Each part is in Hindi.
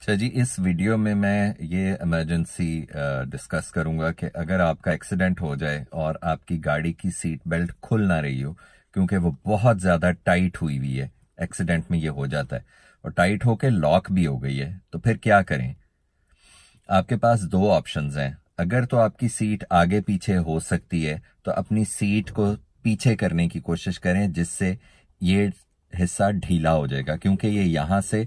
अच्छा जी इस वीडियो में मैं ये इमरजेंसी डिस्कस करूंगा कि अगर आपका एक्सीडेंट हो जाए और आपकी गाड़ी की सीट बेल्ट खुल ना रही हो क्योंकि वो बहुत ज़्यादा टाइट हुई हुई है एक्सीडेंट में ये हो जाता है और टाइट होके लॉक भी हो गई है तो फिर क्या करें आपके पास दो ऑप्शन हैं अगर तो आपकी सीट आगे पीछे हो सकती है तो अपनी सीट को पीछे करने की कोशिश करें जिससे ये हिस्सा ढीला हो जाएगा क्योंकि ये यहां से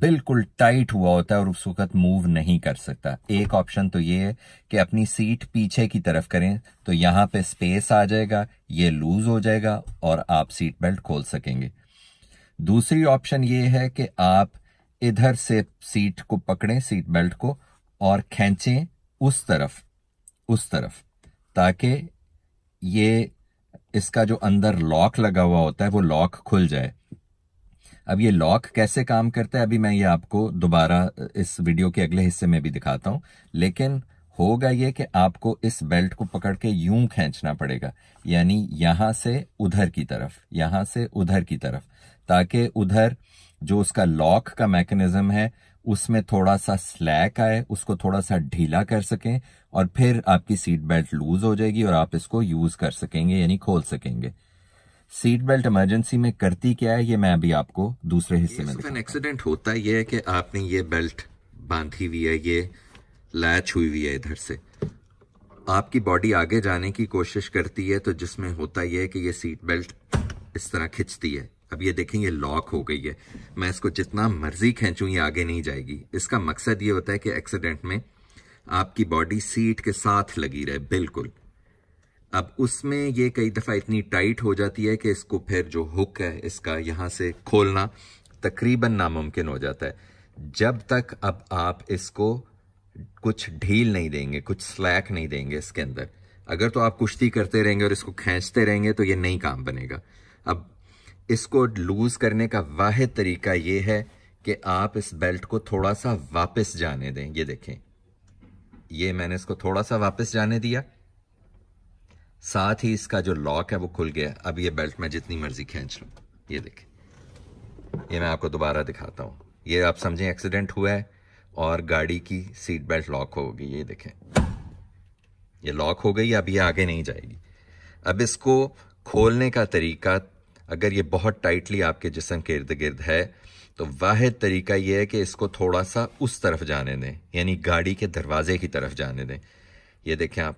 बिल्कुल टाइट हुआ होता है और उस वक्त मूव नहीं कर सकता एक ऑप्शन तो ये है कि अपनी सीट पीछे की तरफ करें तो यहां पे स्पेस आ जाएगा ये लूज हो जाएगा और आप सीट बेल्ट खोल सकेंगे दूसरी ऑप्शन ये है कि आप इधर से सीट को पकड़ें सीट बेल्ट को और खेचें उस तरफ उस तरफ ताकि ये इसका जो अंदर लॉक लगा हुआ होता है वो लॉक खुल जाए अब ये लॉक कैसे काम करता है अभी मैं ये आपको दोबारा इस वीडियो के अगले हिस्से में भी दिखाता हूं लेकिन होगा ये कि आपको इस बेल्ट को पकड़ के यूं खींचना पड़ेगा यानी यहां से उधर की तरफ यहां से उधर की तरफ ताकि उधर जो उसका लॉक का मैकेनिज्म है उसमें थोड़ा सा स्लैक आए उसको थोड़ा सा ढीला कर सकें और फिर आपकी सीट बेल्ट लूज हो जाएगी और आप इसको यूज कर सकेंगे यानी खोल सकेंगे सीट बेल्ट इमरजेंसी में करती क्या है ये मैं अभी आपको दूसरे हिस्से में एक्सीडेंट होता ये है कि आपने ये बेल्ट बांधी हुई है ये लैच हुई हुई है इधर से आपकी बॉडी आगे जाने की कोशिश करती है तो जिसमें होता यह है कि ये सीट बेल्ट इस तरह खिंचती है अब ये देखें ये लॉक हो गई है मैं इसको जितना मर्जी खींचूँ ये आगे नहीं जाएगी इसका मकसद ये होता है कि एक्सीडेंट में आपकी बॉडी सीट के साथ लगी रहे बिल्कुल अब उसमें ये कई दफ़ा इतनी टाइट हो जाती है कि इसको फिर जो हुक है इसका यहाँ से खोलना तकरीबन नामुमकिन हो जाता है जब तक अब आप इसको कुछ ढील नहीं देंगे कुछ स्लैक नहीं देंगे इसके अंदर अगर तो आप कुश्ती करते रहेंगे और इसको खींचते रहेंगे तो ये नहीं काम बनेगा अब इसको लूज़ करने का वाद तरीका ये है कि आप इस बेल्ट को थोड़ा सा वापस जाने दें ये देखें ये मैंने इसको थोड़ा सा वापस जाने दिया साथ ही इसका जो लॉक है वो खुल गया अब ये बेल्ट में जितनी मर्जी खींच लू ये देखें ये मैं आपको दोबारा दिखाता हूँ ये आप समझें एक्सीडेंट हुआ है और गाड़ी की सीट बेल्ट लॉक हो गई ये देखें ये लॉक हो गई अब ये आगे नहीं जाएगी अब इसको खोलने का तरीका अगर ये बहुत टाइटली आपके जिसम के इर्द गिर्द है तो वाहद तरीका ये है कि इसको थोड़ा सा उस तरफ जाने दें यानी गाड़ी के दरवाजे की तरफ जाने दें ये देखें आप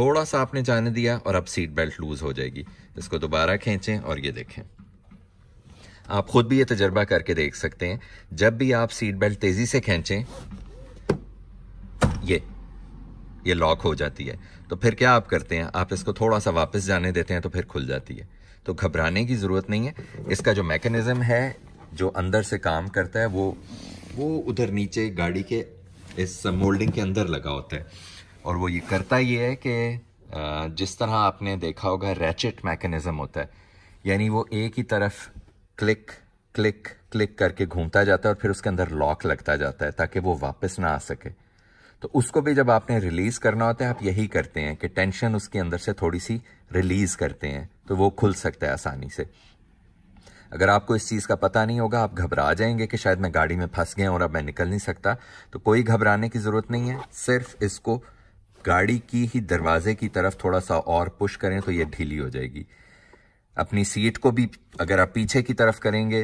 थोड़ा सा आपने जाने दिया और अब सीट बेल्ट लूज़ हो जाएगी इसको दोबारा खींचें और ये देखें आप खुद भी ये तजर्बा करके देख सकते हैं जब भी आप सीट बेल्ट तेज़ी से खींचें ये ये लॉक हो जाती है तो फिर क्या आप करते हैं आप इसको थोड़ा सा वापस जाने देते हैं तो फिर खुल जाती है तो घबराने की ज़रूरत नहीं है इसका जो मैकेनिज्म है जो अंदर से काम करता है वो वो उधर नीचे गाड़ी के इस मोल्डिंग के अंदर लगा होता है और वो ये करता ये है कि जिस तरह आपने देखा होगा रैचेट मैकेनिज़्म होता है यानी वो एक ही तरफ क्लिक क्लिक क्लिक करके घूमता जाता है और फिर उसके अंदर लॉक लगता जाता है ताकि वो वापस ना आ सके तो उसको भी जब आपने रिलीज़ करना होता है आप यही करते हैं कि टेंशन उसके अंदर से थोड़ी सी रिलीज़ करते हैं तो वो खुल सकता है आसानी से अगर आपको इस चीज़ का पता नहीं होगा आप घबरा जाएंगे कि शायद मैं गाड़ी में फंस गया और अब मैं निकल नहीं सकता तो कोई घबराने की ज़रूरत नहीं है सिर्फ इसको गाड़ी की ही दरवाजे की तरफ थोड़ा सा और पुश करें तो ये ढीली हो जाएगी अपनी सीट को भी अगर आप पीछे की तरफ करेंगे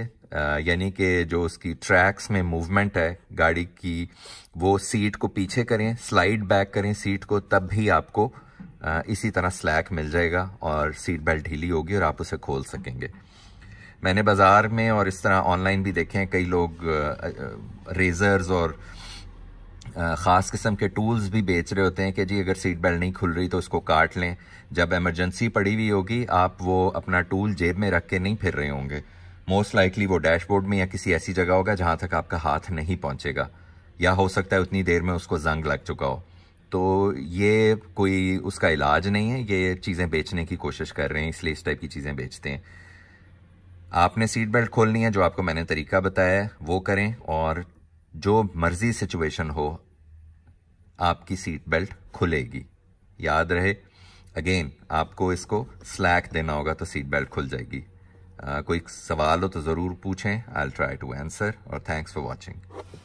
यानी कि जो उसकी ट्रैक्स में मूवमेंट है गाड़ी की वो सीट को पीछे करें स्लाइड बैक करें सीट को तब भी आपको आ, इसी तरह स्लैक मिल जाएगा और सीट बेल्ट ढीली होगी और आप उसे खोल सकेंगे मैंने बाज़ार में और इस तरह ऑनलाइन भी देखे हैं कई लोग रेज़र्स और ख़ास किस्म के टूल्स भी बेच रहे होते हैं कि जी अगर सीट बेल्ट नहीं खुल रही तो उसको काट लें जब एमरजेंसी पड़ी हुई होगी आप वो अपना टूल जेब में रख के नहीं फिर रहे होंगे मोस्ट लाइकली वो डैशबोर्ड में या किसी ऐसी जगह होगा जहाँ तक आपका हाथ नहीं पहुँचेगा या हो सकता है उतनी देर में उसको जंग लग चुका हो तो ये कोई उसका इलाज नहीं है ये चीज़ें बेचने की कोशिश कर रहे हैं इसलिए इस टाइप की चीज़ें बेचते हैं आपने सीट बेल्ट खोलनी है जो आपको मैंने तरीका बताया है वो करें और जो मर्जी सिचुएशन हो आपकी सीट बेल्ट खुलेगी याद रहे अगेन आपको इसको स्लैक देना होगा तो सीट बेल्ट खुल जाएगी uh, कोई सवाल हो तो ज़रूर पूछें आई ट्राई टू आंसर और थैंक्स फॉर वॉचिंग